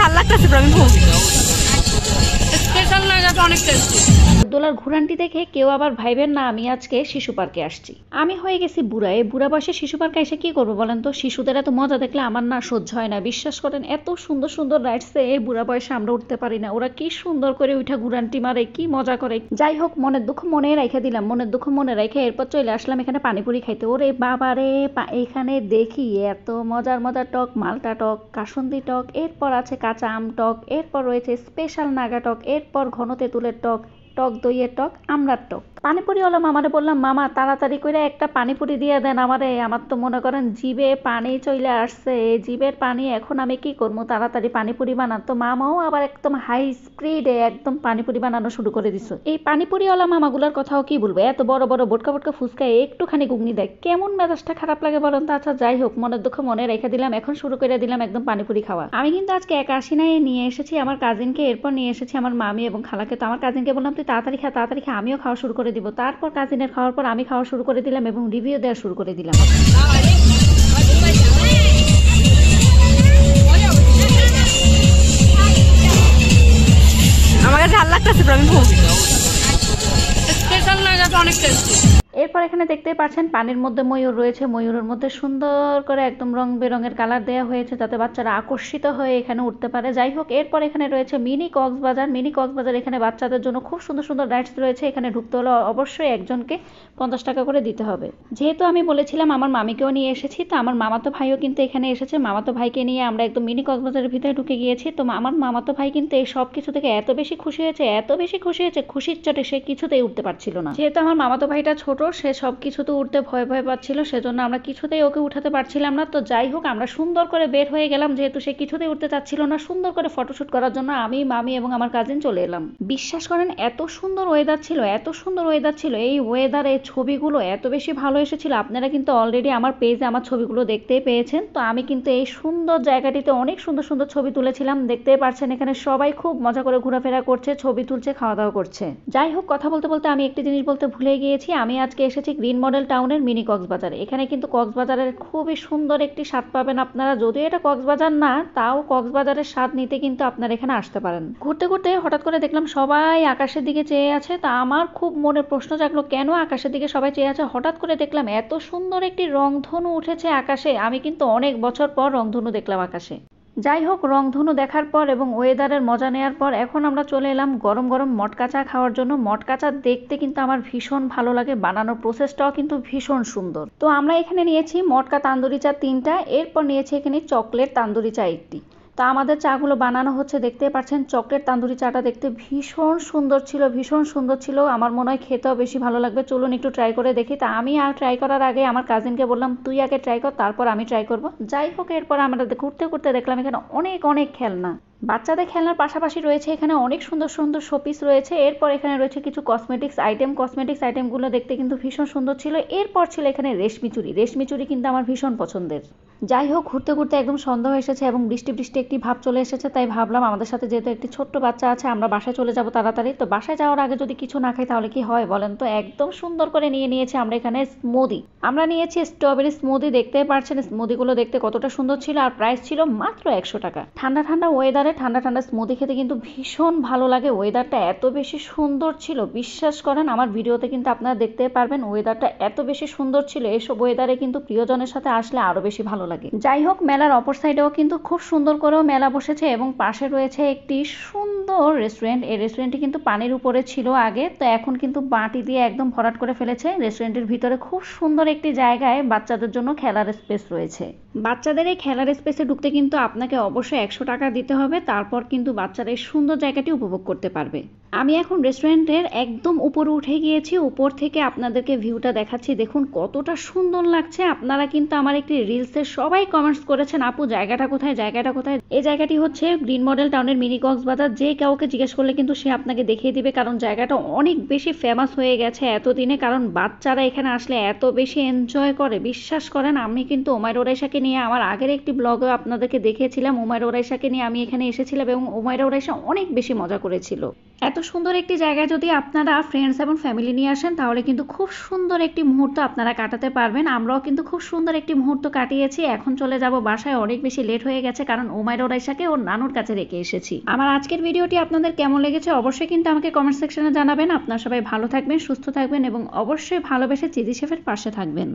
చాలా లాగ్తుంది బ్రో మేము দোলার ঘুরানটি দেখে কেউ আবার ভাইবেন না আমি আজকে শিশু পার্কে আসছি আমি হয়ে গেছি বুড়া এই বুড়া বয়সে শিশু পার্কে এসে কি করবো বলেন তো শিশুদের এত মজা দেখলে আমার না সহ্য হয় না বিশ্বাস করেন এত সুন্দর সুন্দর রাইডসে এই বুড়া বয়সে আমরা উঠতে পারি না ওরা কি সুন্দর করে উঠা ঘুরানটি মারে কি মজা করে যাই হোক মনের দুঃখ মনে রেখে দিলাম মনের দুঃখ মনে রেখে এরপর চলে আসলাম এখানে পানিপুরি খাইতে ওরে বাবা রে এখানে দেখি এত মজার মজার টক মালটা টক কাসন্দি টক এরপর আছে কাঁচা আম টক এরপর রয়েছে স্পেশাল নাগা টক এরপর ঘনতে তুলে টক টক দইয়ের টক আমড়ার টক পানিপুরিওয়ালা মামারে বললাম মামা তাড়াতাড়ি করে একটা পানিপুরি দিয়ে দেন আমারে আমার তো মনে করেন জিবে পানি চলে আসছে এই জিবের পানি এখন আমি কি করবো তাড়াতাড়ি পানিপুরি বানান তো মামাও আবার একদম হাই স্পিডে একদম পানিপুরি বানানো শুরু করে দিছো এই পানিপুরিওয়ালা মামাগুলোর কথাও কি বলবো এত বড় বড় বোটকা বোটকা ফুচকা একটুখানি গুগনি দেয় কেমন মেজাজটা খারাপ লাগে বলেন তো আচ্ছা যাই হোক মনের দুঃখ মনে রেখে দিলাম এখন শুরু করে দিলাম একদম পানিপুরি খাওয়া আমি কিন্তু আজকে এক আসি নাই নিয়ে এসেছি আমার কাজিনকে এরপর নিয়ে এসেছি আমার মামি এবং খালাকে তো আমার কাজিনকে বললাম তুই তাড়াতাড়ি খা তাড়াতাড়ি খা আমিও খাওয়া শুরু করে করে দিব তারপর কাজিনের খাওয়ার পর আমি খাওয়া শুরু করে দিলাম এবং রিভিউ দেওয়া শুরু করে দিলাম আমার কাছে ভাল লাগতেছে অনেক টেস্টি এরপর এখানে দেখতেই পাচ্ছেন পানির মধ্যে ময়ূর রয়েছে ময়ূরের মধ্যে সুন্দর করে একদম রং বেরঙের কালার দেওয়া হয়েছে যাতে বাচ্চারা আকর্ষিত হয়ে এখানে উঠতে পারে যাই হোক এরপর এখানে রয়েছে মিনি কক্সবাজার মিনি কক্সবাজার এখানে বাচ্চাদের জন্য খুব সুন্দর সুন্দর রাইডস রয়েছে এখানে ঢুকতে হলে অবশ্যই একজনকে পঞ্চাশ টাকা করে দিতে হবে যেহেতু আমি বলেছিলাম আমার মামিকেও নিয়ে এসেছি তো আমার মামাতো ভাইও কিন্তু এখানে এসেছে মামাতো ভাইকে নিয়ে আমরা একদম মিনি কক্সবাজারের ভিতরে ঢুকে গিয়েছি তো আমার মামাতো ভাই কিন্তু এই সব কিছু থেকে এত বেশি খুশি হয়েছে এত বেশি খুশি হয়েছে খুশির চটে সে কিছুতেই উঠতে পারছিল না যেহেতু আমার মামাতো ভাইটা ছোট সে সব কিছুতে উঠতে ভয় ভয় পাচ্ছিল সেজন্য আমরা কিছুতেই ওকে উঠাতে পারছিলাম না তো যাই হোক আমরা সুন্দর করে বের হয়ে গেলাম যেহেতু সে কিছুতেই উঠতে চাচ্ছিল না সুন্দর করে ফটোশ্যুট করার জন্য আমি মামি এবং আমার কাজিন চলে এলাম বিশ্বাস করেন এত সুন্দর ওয়েদার ছিল এত সুন্দর ওয়েদার ছিল এই ওয়েদারে ছবিগুলো এত বেশি ভালো এসেছিল আপনারা কিন্তু অলরেডি আমার পেজে আমার ছবিগুলো দেখতেই পেয়েছেন তো আমি কিন্তু এই সুন্দর জায়গাটিতে অনেক সুন্দর সুন্দর ছবি তুলেছিলাম দেখতেই পারছেন এখানে সবাই খুব মজা করে ঘোরাফেরা করছে ছবি তুলছে খাওয়া দাওয়া করছে যাই হোক কথা বলতে বলতে আমি একটি জিনিস বলতে ভুলে গিয়েছি আমি আজকে আজকে এসেছি গ্রিন মডেল টাউনের মিনি কক্সবাজারে এখানে কিন্তু কক্সবাজারের খুবই সুন্দর একটি স্বাদ পাবেন আপনারা যদিও এটা কক্সবাজার না তাও কক্সবাজারের স্বাদ নিতে কিন্তু আপনারা এখানে আসতে পারেন ঘুরতে ঘুরতে হঠাৎ করে দেখলাম সবাই আকাশের দিকে চেয়ে আছে তা আমার খুব মনে প্রশ্ন জাগলো কেন আকাশের দিকে সবাই চেয়ে আছে হঠাৎ করে দেখলাম এত সুন্দর একটি রংধনু উঠেছে আকাশে আমি কিন্তু অনেক বছর পর রংধনু দেখলাম আকাশে যাই হোক রংধনু দেখার পর এবং ওয়েদারের মজা নেওয়ার পর এখন আমরা চলে এলাম গরম গরম মটকাচা খাওয়ার জন্য মটকাচা দেখতে কিন্তু আমার ভীষণ ভালো লাগে বানানোর প্রসেসটাও কিন্তু ভীষণ সুন্দর তো আমরা এখানে নিয়েছি মটকা তান্দুরি চা তিনটা এরপর নিয়েছি এখানে চকলেট তান্দুরি চা একটি তা আমাদের চাগুলো বানানো হচ্ছে দেখতে পাচ্ছেন চকলেট তান্দুরি চাটা দেখতে ভীষণ সুন্দর ছিল ভীষণ সুন্দর ছিল আমার মনে হয় খেতেও বেশি ভালো লাগবে চলুন একটু ট্রাই করে দেখি তা আমি আর ট্রাই করার আগে আমার কাজিনকে বললাম তুই আগে ট্রাই কর তারপর আমি ট্রাই করব যাই হোক এরপর আমরা ঘুরতে ঘুরতে দেখলাম এখানে অনেক অনেক খেলনা বাচ্চাদের খেলনার পাশাপাশি রয়েছে এখানে অনেক সুন্দর সুন্দর শোপিস রয়েছে এরপর এখানে রয়েছে কিছু কসমেটিক্স আইটেম কসমেটিক্স আইটেমগুলো দেখতে কিন্তু ভীষণ সুন্দর ছিল এরপর ছিল এখানে রেশমি চুরি রেশমি চুরি কিন্তু আমার ভীষণ পছন্দের যাই হোক ঘুরতে ঘুরতে একদম সন্দেহ এসেছে এবং বৃষ্টি বৃষ্টি একটি ভাব চলে এসেছে তাই ভাবলাম আমাদের সাথে যেহেতু একটি ছোট্ট বাচ্চা আছে আমরা বাসায় চলে যাব তাড়াতাড়ি তো বাসায় যাওয়ার আগে যদি কিছু না খাই তাহলে কি হয় বলেন তো একদম সুন্দর করে নিয়ে নিয়েছি আমরা এখানে স্মুদি আমরা নিয়েছি স্ট্রবেরি স্মুদি দেখতে পারছেন স্মুদিগুলো দেখতে কতটা সুন্দর ছিল আর প্রাইস ছিল মাত্র একশো টাকা ঠান্ডা ঠান্ডা ওয়েদারে ওয়েদারে ঠান্ডা ঠান্ডা স্মুদি খেতে কিন্তু ভীষণ ভালো লাগে ওয়েদারটা এত বেশি সুন্দর ছিল বিশ্বাস করেন আমার ভিডিওতে কিন্তু আপনারা দেখতে পারবেন ওয়েদারটা এত বেশি সুন্দর ছিল এসব ওয়েদারে কিন্তু প্রিয়জনের সাথে আসলে আরও বেশি ভালো লাগে যাই হোক মেলার অপর সাইডেও কিন্তু খুব সুন্দর করেও মেলা বসেছে এবং পাশে রয়েছে একটি সু রেস্টুরেন্ট এই রেস্টুরেন্টটি কিন্তু পানির উপরে ছিল আগে তো এখন কিন্তু মাটি দিয়ে একদম ভরাট করে ফেলেছে রেস্টুরেন্টের ভিতরে খুব সুন্দর একটি জায়গায় বাচ্চাদের জন্য খেলার স্পেস রয়েছে বাচ্চাদের এই খেলার স্পেসে ঢুকতে কিন্তু আপনাকে অবশ্যই একশো টাকা দিতে হবে তারপর কিন্তু বাচ্চারা এই সুন্দর জায়গাটি উপভোগ করতে পারবে আমি এখন রেস্টুরেন্টের একদম উপরে উঠে গিয়েছি উপর থেকে আপনাদেরকে ভিউটা দেখাচ্ছি দেখুন কতটা সুন্দর লাগছে আপনারা কিন্তু আমার একটি রিলসে সবাই কমেন্টস করেছেন আপু জায়গাটা কোথায় জায়গাটা কোথায় এই জায়গাটি হচ্ছে গ্রিন মডেল টাউনের মিনি কক্সবাজার যে কাউকে জিজ্ঞেস করলে কিন্তু সে আপনাকে দেখিয়ে দিবে কারণ জায়গাটা অনেক বেশি ফেমাস হয়ে গেছে এতদিনে কারণ বাচ্চারা এখানে আসলে এত বেশি এনজয় করে বিশ্বাস করেন আমি কিন্তু ওমায় ওরাইশাকে নিয়ে আমার আগের একটি ব্লগে আপনাদেরকে দেখিয়েছিলাম ওমায় ওরাইশাকে নিয়ে আমি এখানে এসেছিলাম এবং ওমায় ওরাইশা অনেক বেশি মজা করেছিল এত সুন্দর একটি জায়গায় যদি আপনারা ফ্রেন্ডস এবং ফ্যামিলি নিয়ে আসেন তাহলে কিন্তু খুব সুন্দর একটি মুহূর্ত আপনারা কাটাতে পারবেন আমরাও কিন্তু খুব সুন্দর একটি মুহূর্ত কাটিয়েছি এখন চলে যাব বাসায় অনেক বেশি লেট হয়ে গেছে কারণ ওমায়ের ওরাইশাকে ওর নানুর কাছে রেখে এসেছি আমার আজকের ভিডিওটি আপনাদের কেমন লেগেছে অবশ্যই কিন্তু আমাকে কমেন্ট সেকশনে জানাবেন আপনার সবাই ভালো থাকবেন সুস্থ থাকবেন এবং অবশ্যই ভালোবেসে চিজি শেফের পাশে থাকবেন